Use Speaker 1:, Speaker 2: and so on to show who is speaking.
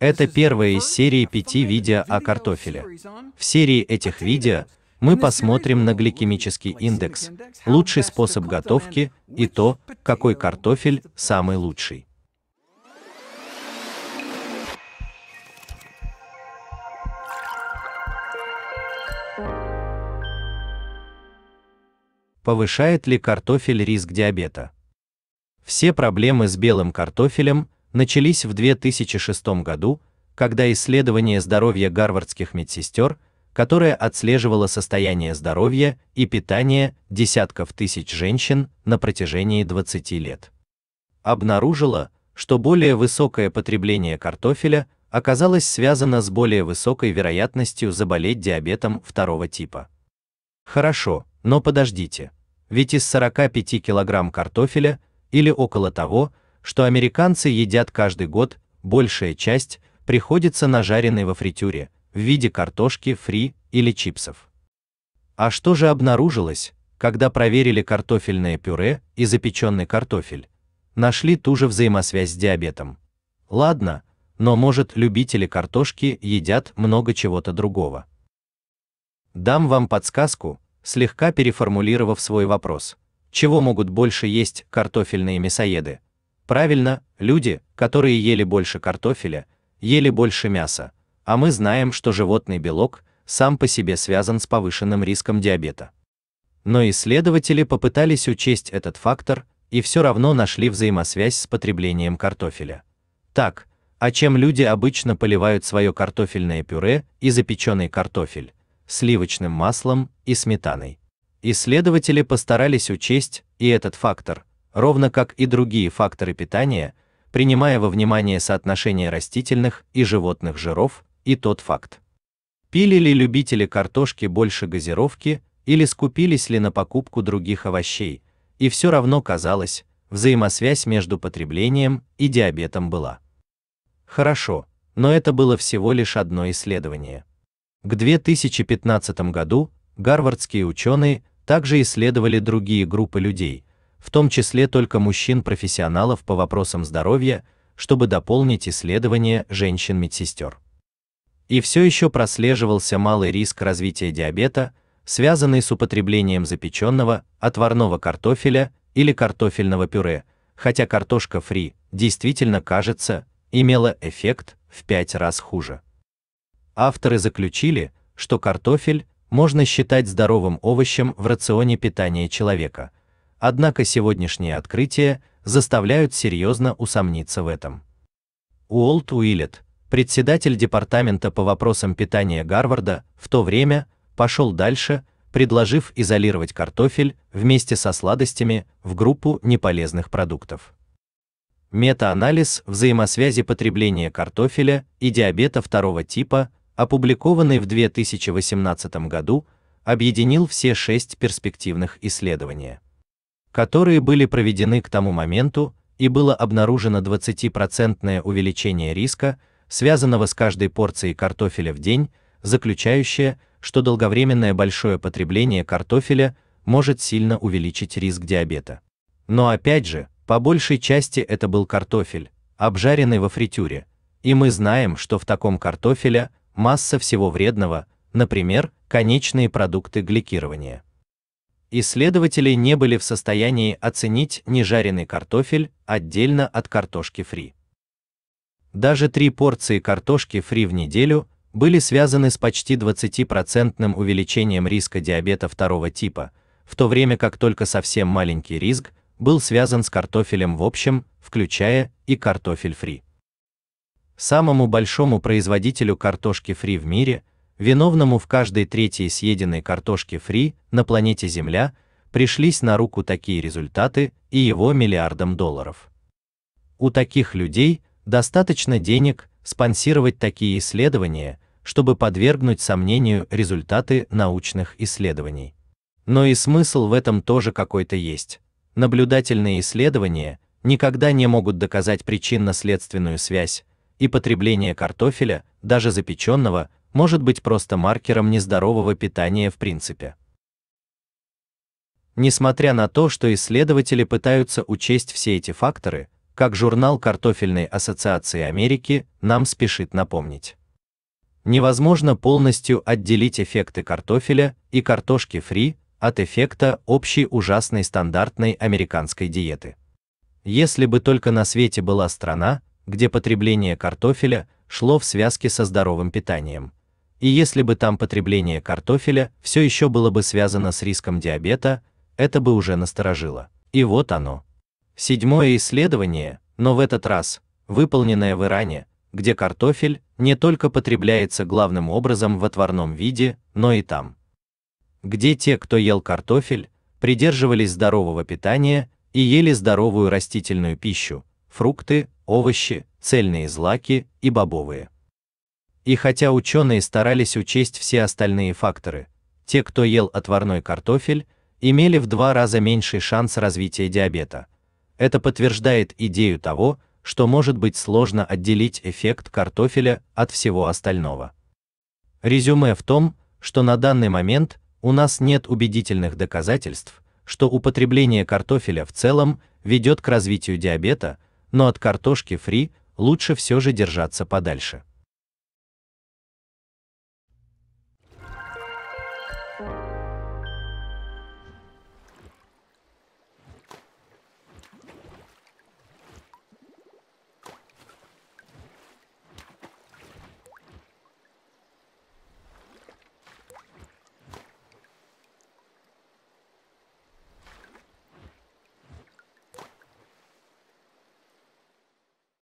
Speaker 1: Это первое из серии пяти видео о картофеле. В серии этих видео мы посмотрим на гликемический индекс, лучший способ готовки и то, какой картофель самый лучший. Повышает ли картофель риск диабета? Все проблемы с белым картофелем – начались в 2006 году, когда исследование здоровья гарвардских медсестер, которое отслеживало состояние здоровья и питание десятков тысяч женщин на протяжении 20 лет, обнаружило, что более высокое потребление картофеля оказалось связано с более высокой вероятностью заболеть диабетом второго типа. Хорошо, но подождите. Ведь из 45 килограмм картофеля или около того что американцы едят каждый год, большая часть приходится на жареные во фритюре в виде картошки фри или чипсов. А что же обнаружилось, когда проверили картофельное пюре и запеченный картофель? Нашли ту же взаимосвязь с диабетом. Ладно, но может любители картошки едят много чего-то другого. Дам вам подсказку, слегка переформулировав свой вопрос. Чего могут больше есть картофельные мясоеды? Правильно, люди, которые ели больше картофеля, ели больше мяса, а мы знаем, что животный белок сам по себе связан с повышенным риском диабета. Но исследователи попытались учесть этот фактор и все равно нашли взаимосвязь с потреблением картофеля. Так, а чем люди обычно поливают свое картофельное пюре и запеченный картофель? Сливочным маслом и сметаной. Исследователи постарались учесть и этот фактор – ровно как и другие факторы питания, принимая во внимание соотношение растительных и животных жиров и тот факт, пили ли любители картошки больше газировки или скупились ли на покупку других овощей, и все равно казалось, взаимосвязь между потреблением и диабетом была. Хорошо, но это было всего лишь одно исследование. К 2015 году гарвардские ученые также исследовали другие группы людей, в том числе только мужчин-профессионалов по вопросам здоровья, чтобы дополнить исследования женщин-медсестер. И все еще прослеживался малый риск развития диабета, связанный с употреблением запеченного, отварного картофеля или картофельного пюре, хотя картошка фри действительно, кажется, имела эффект в 5 раз хуже. Авторы заключили, что картофель можно считать здоровым овощем в рационе питания человека – однако сегодняшние открытия заставляют серьезно усомниться в этом. Уолт Уиллет, председатель департамента по вопросам питания Гарварда, в то время пошел дальше, предложив изолировать картофель вместе со сладостями в группу неполезных продуктов. Метаанализ взаимосвязи потребления картофеля и диабета второго типа, опубликованный в 2018 году, объединил все шесть перспективных исследований которые были проведены к тому моменту, и было обнаружено 20% увеличение риска, связанного с каждой порцией картофеля в день, заключающее, что долговременное большое потребление картофеля может сильно увеличить риск диабета. Но опять же, по большей части это был картофель, обжаренный во фритюре, и мы знаем, что в таком картофеле масса всего вредного, например, конечные продукты гликирования исследователи не были в состоянии оценить нежаренный картофель отдельно от картошки фри. Даже три порции картошки фри в неделю были связаны с почти 20% увеличением риска диабета второго типа, в то время как только совсем маленький риск был связан с картофелем в общем, включая и картофель фри. Самому большому производителю картошки фри в мире – Виновному в каждой третьей съеденной картошке фри на планете Земля пришлись на руку такие результаты и его миллиардам долларов. У таких людей достаточно денег спонсировать такие исследования, чтобы подвергнуть сомнению результаты научных исследований. Но и смысл в этом тоже какой-то есть. Наблюдательные исследования никогда не могут доказать причинно-следственную связь, и потребление картофеля, даже запеченного, может быть просто маркером нездорового питания в принципе. Несмотря на то, что исследователи пытаются учесть все эти факторы, как журнал Картофельной ассоциации Америки нам спешит напомнить. Невозможно полностью отделить эффекты картофеля и картошки фри от эффекта общей ужасной стандартной американской диеты. Если бы только на свете была страна, где потребление картофеля шло в связке со здоровым питанием, и если бы там потребление картофеля все еще было бы связано с риском диабета, это бы уже насторожило. И вот оно. Седьмое исследование, но в этот раз, выполненное в Иране, где картофель не только потребляется главным образом в отварном виде, но и там, где те, кто ел картофель, придерживались здорового питания и ели здоровую растительную пищу, фрукты, овощи, цельные злаки и бобовые. И хотя ученые старались учесть все остальные факторы, те, кто ел отварной картофель, имели в два раза меньший шанс развития диабета. Это подтверждает идею того, что может быть сложно отделить эффект картофеля от всего остального. Резюме в том, что на данный момент у нас нет убедительных доказательств, что употребление картофеля в целом ведет к развитию диабета, но от картошки фри лучше все же держаться подальше. Thank you.